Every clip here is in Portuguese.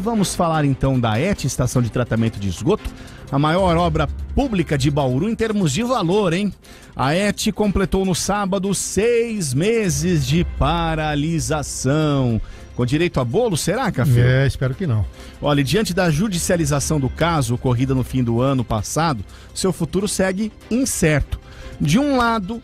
Vamos falar então da ET, Estação de Tratamento de Esgoto, a maior obra pública de Bauru em termos de valor, hein? A ET completou no sábado seis meses de paralisação. Com direito a bolo, será, Café? É, espero que não. Olha, diante da judicialização do caso ocorrida no fim do ano passado, seu futuro segue incerto. De um lado,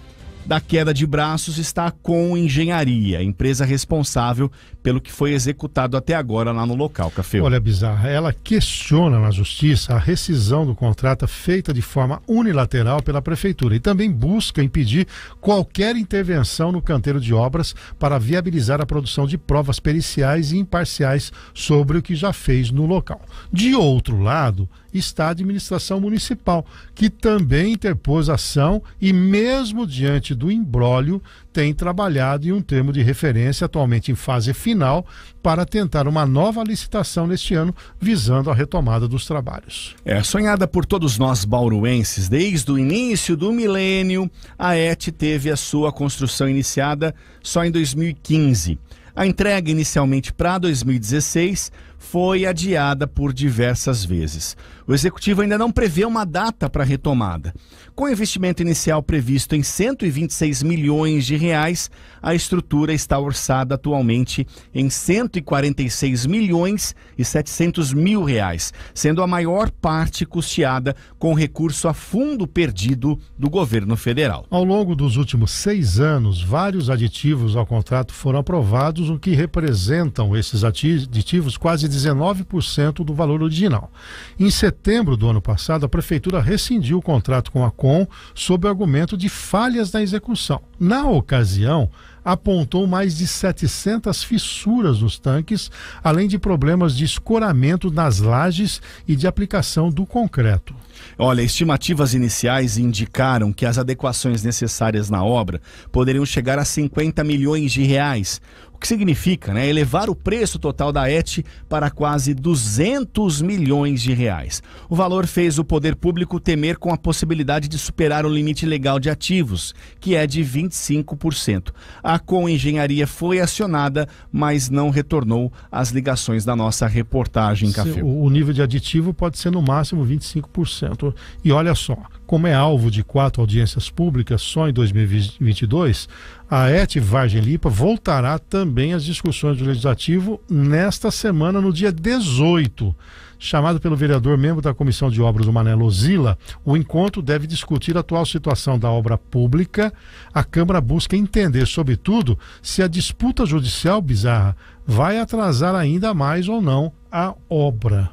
da queda de braços está com engenharia, empresa responsável pelo que foi executado até agora lá no local, Cafeu. Olha, bizarra, ela questiona na justiça a rescisão do contrato feita de forma unilateral pela prefeitura e também busca impedir qualquer intervenção no canteiro de obras para viabilizar a produção de provas periciais e imparciais sobre o que já fez no local. De outro lado, está a administração municipal, que também interpôs ação e, mesmo diante do imbróglio, tem trabalhado em um termo de referência, atualmente em fase final, para tentar uma nova licitação neste ano, visando a retomada dos trabalhos. É sonhada por todos nós bauruenses, desde o início do milênio, a ET teve a sua construção iniciada só em 2015. A entrega inicialmente para 2016 foi adiada por diversas vezes. O executivo ainda não prevê uma data para retomada. Com investimento inicial previsto em 126 milhões de reais, a estrutura está orçada atualmente em 146 milhões e 700 mil reais, sendo a maior parte custeada com recurso a fundo perdido do governo federal. Ao longo dos últimos seis anos, vários aditivos ao contrato foram aprovados, o que representam esses aditivos quase quase 19% do valor original. Em setembro do ano passado, a prefeitura rescindiu o contrato com a COM sob o argumento de falhas na execução. Na ocasião, apontou mais de 700 fissuras nos tanques, além de problemas de escoramento nas lajes e de aplicação do concreto. Olha, estimativas iniciais indicaram que as adequações necessárias na obra poderiam chegar a 50 milhões de reais, o que significa né, elevar o preço total da ET para quase 200 milhões de reais. O valor fez o poder público temer com a possibilidade de superar o limite legal de ativos, que é de 25%. A a Com Engenharia foi acionada, mas não retornou as ligações da nossa reportagem, Café. O nível de aditivo pode ser no máximo 25%. E olha só, como é alvo de quatro audiências públicas só em 2022, a ET Vargem Limpa voltará também às discussões do Legislativo nesta semana, no dia 18. Chamado pelo vereador, membro da Comissão de Obras, o Manelo Zila, o encontro deve discutir a atual situação da obra pública. A Câmara busca entender, sobretudo, se a disputa judicial bizarra vai atrasar ainda mais ou não a obra.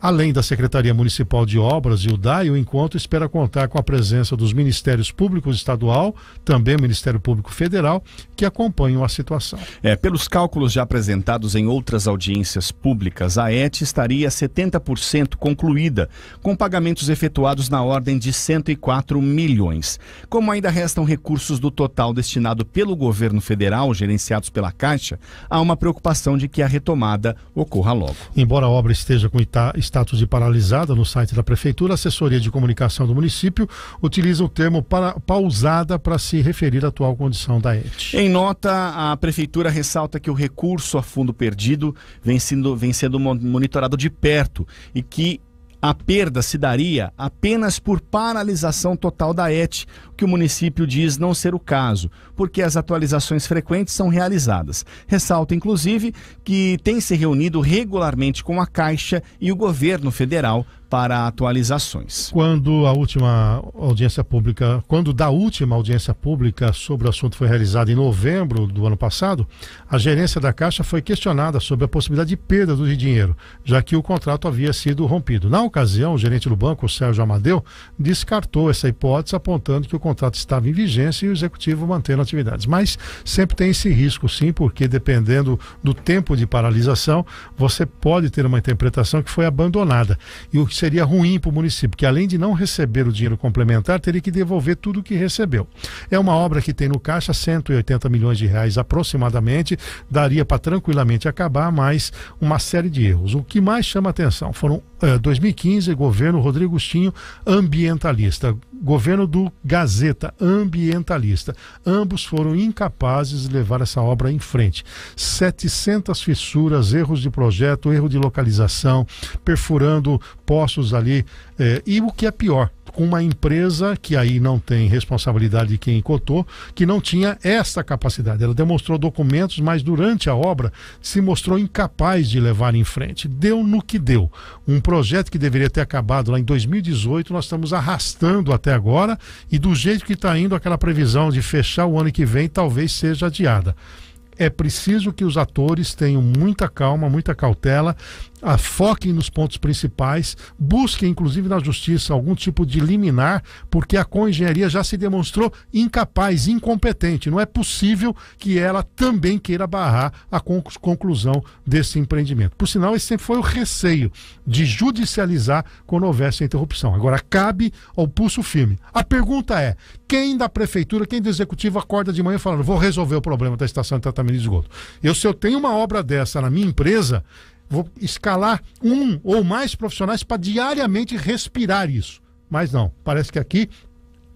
Além da Secretaria Municipal de Obras e o DAI, o encontro espera contar com a presença dos Ministérios Públicos Estadual, também o Ministério Público Federal, que acompanham a situação. É, pelos cálculos já apresentados em outras audiências públicas, a ET estaria 70% concluída, com pagamentos efetuados na ordem de 104 milhões. Como ainda restam recursos do total destinado pelo governo federal, gerenciados pela Caixa, há uma preocupação de que a retomada ocorra logo. Embora a obra esteja com Ita status de paralisada no site da Prefeitura, a assessoria de comunicação do município utiliza o termo para, pausada para se referir à atual condição da ET. Em nota, a Prefeitura ressalta que o recurso a fundo perdido vem sendo, vem sendo monitorado de perto e que a perda se daria apenas por paralisação total da ET, o que o município diz não ser o caso, porque as atualizações frequentes são realizadas. Ressalta, inclusive, que tem se reunido regularmente com a Caixa e o governo federal para atualizações. Quando a última audiência pública, quando da última audiência pública sobre o assunto foi realizada em novembro do ano passado, a gerência da Caixa foi questionada sobre a possibilidade de perda de dinheiro, já que o contrato havia sido rompido. Na ocasião, o gerente do banco, Sérgio Amadeu, descartou essa hipótese, apontando que o contrato estava em vigência e o executivo mantendo atividades. Mas sempre tem esse risco, sim, porque dependendo do tempo de paralisação, você pode ter uma interpretação que foi abandonada. E o seria ruim para o município, que além de não receber o dinheiro complementar, teria que devolver tudo o que recebeu. É uma obra que tem no caixa 180 milhões de reais aproximadamente, daria para tranquilamente acabar, mas uma série de erros. O que mais chama atenção foram 2015, eh, governo Rodrigo Agostinho, ambientalista. Governo do Gazeta, ambientalista. Ambos foram incapazes de levar essa obra em frente. 700 fissuras, erros de projeto, erro de localização, perfurando poços ali é, e o que é pior, com uma empresa que aí não tem responsabilidade de quem cotou, que não tinha essa capacidade. Ela demonstrou documentos, mas durante a obra se mostrou incapaz de levar em frente. Deu no que deu. Um projeto que deveria ter acabado lá em 2018, nós estamos arrastando até agora, e do jeito que está indo, aquela previsão de fechar o ano que vem talvez seja adiada é preciso que os atores tenham muita calma, muita cautela ah, foquem nos pontos principais, busquem, inclusive, na justiça algum tipo de liminar, porque a Coengenharia já se demonstrou incapaz, incompetente. Não é possível que ela também queira barrar a conclusão desse empreendimento. Por sinal, esse sempre foi o receio de judicializar quando houvesse a interrupção. Agora, cabe ao pulso firme. A pergunta é: quem da prefeitura, quem do executivo acorda de manhã falando, vou resolver o problema da estação de tratamento de esgoto? Eu, se eu tenho uma obra dessa na minha empresa, vou escalar um ou mais profissionais para diariamente respirar isso. Mas não, parece que aqui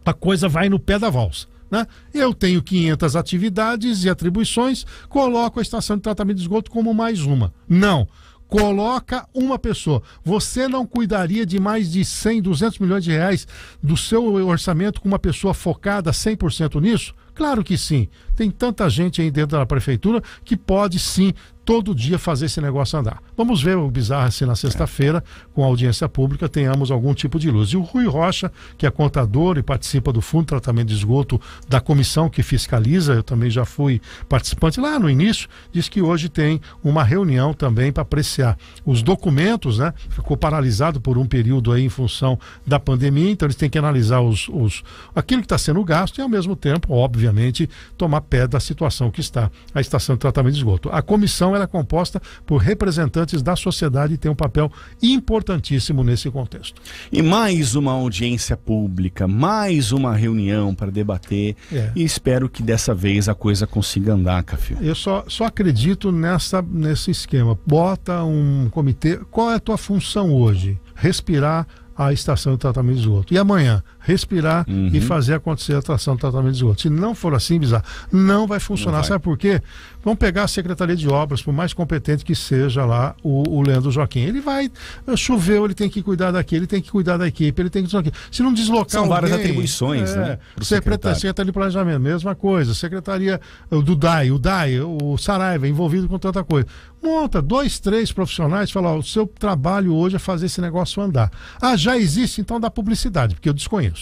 a coisa vai no pé da valsa. Né? Eu tenho 500 atividades e atribuições, coloco a estação de tratamento de esgoto como mais uma. Não. Coloca uma pessoa. Você não cuidaria de mais de 100, 200 milhões de reais do seu orçamento com uma pessoa focada 100% nisso? Claro que sim. Tem tanta gente aí dentro da prefeitura que pode sim todo dia fazer esse negócio andar. Vamos ver o bizarro se na sexta-feira, com audiência pública, tenhamos algum tipo de luz. E o Rui Rocha, que é contador e participa do Fundo de Tratamento de Esgoto da comissão que fiscaliza, eu também já fui participante lá no início, diz que hoje tem uma reunião também para apreciar os documentos, né? Ficou paralisado por um período aí em função da pandemia, então eles têm que analisar os, os aquilo que está sendo gasto e, ao mesmo tempo, obviamente, tomar pé da situação que está a estação de tratamento de esgoto. A comissão é composta por representantes da sociedade e tem um papel importantíssimo nesse contexto. E mais uma audiência pública, mais uma reunião para debater é. e espero que dessa vez a coisa consiga andar, Cafio. Eu só, só acredito nessa, nesse esquema. Bota um comitê. Qual é a tua função hoje? Respirar a estação de tratamento de esgoto. E amanhã? respirar uhum. e fazer acontecer a tração do tratamento de esgoto. Se não for assim, bizarro, não vai funcionar. Não vai. Sabe por quê? Vamos pegar a Secretaria de Obras, por mais competente que seja lá o, o Leandro Joaquim. Ele vai, eh, choveu, ele tem que cuidar daqui, ele tem que cuidar da equipe, ele tem que. Se não deslocar. São alguém, várias atribuições, é, né? Secretaria, Secretaria tá de Planejamento, mesma coisa. Secretaria eh, do DAI, o DAI, o Saraiva, envolvido com tanta coisa. Monta dois, três profissionais e fala: ó, o seu trabalho hoje é fazer esse negócio andar. Ah, já existe, então dá publicidade, porque eu desconheço.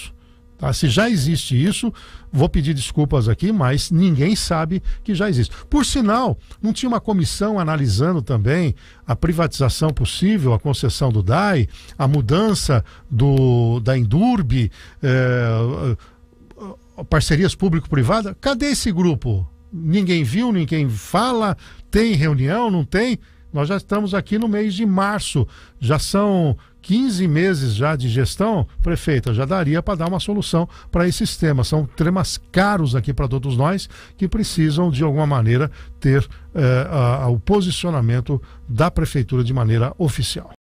Tá? Se já existe isso, vou pedir desculpas aqui, mas ninguém sabe que já existe. Por sinal, não tinha uma comissão analisando também a privatização possível, a concessão do DAI, a mudança do, da Endurb, é, parcerias público-privada? Cadê esse grupo? Ninguém viu, ninguém fala, tem reunião, não tem? Nós já estamos aqui no mês de março, já são 15 meses já de gestão, prefeita, já daria para dar uma solução para esses temas. São temas caros aqui para todos nós que precisam, de alguma maneira, ter eh, a, a, o posicionamento da prefeitura de maneira oficial.